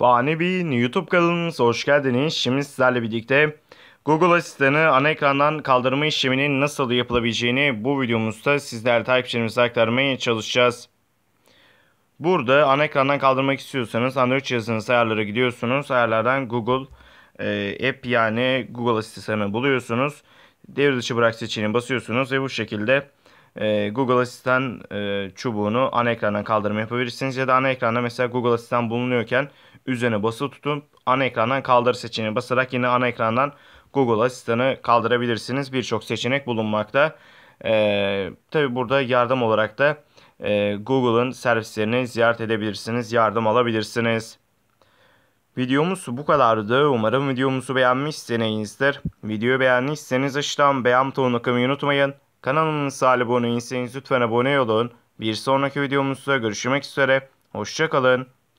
Fani Bey'in YouTube kanalımıza hoş geldiniz. Şimdi sizlerle birlikte Google Asistan'ı ana ekrandan kaldırma işleminin nasıl yapılabileceğini bu videomuzda sizler takipçilerimize aktarmaya çalışacağız. Burada ana ekrandan kaldırmak istiyorsanız Android cihazınız ayarlara gidiyorsunuz. Ayarlardan Google e, App yani Google Asistan'ı buluyorsunuz. Devre dışı bırak seçeneğini basıyorsunuz ve bu şekilde e, Google Asistan e, çubuğunu ana ekrandan kaldırma yapabilirsiniz. Ya da ana ekranda mesela Google Asistan bulunuyorken üzerine basılı tutun. Ana ekrandan kaldır seçeneği basarak yine ana ekrandan Google Asistan'ı kaldırabilirsiniz. Birçok seçenek bulunmakta. Ee, Tabi burada yardım olarak da e, Google'ın servislerini ziyaret edebilirsiniz. Yardım alabilirsiniz. Videomuz bu kadardı. Umarım videomuzu beğenmişsinizdir. Videoyu beğendiyseniz aşağıdan beğen butonuna kımayı unutmayın. Kanalımıza abone değilseniz lütfen abone olun. Bir sonraki videomuzda görüşmek üzere. Hoşçakalın.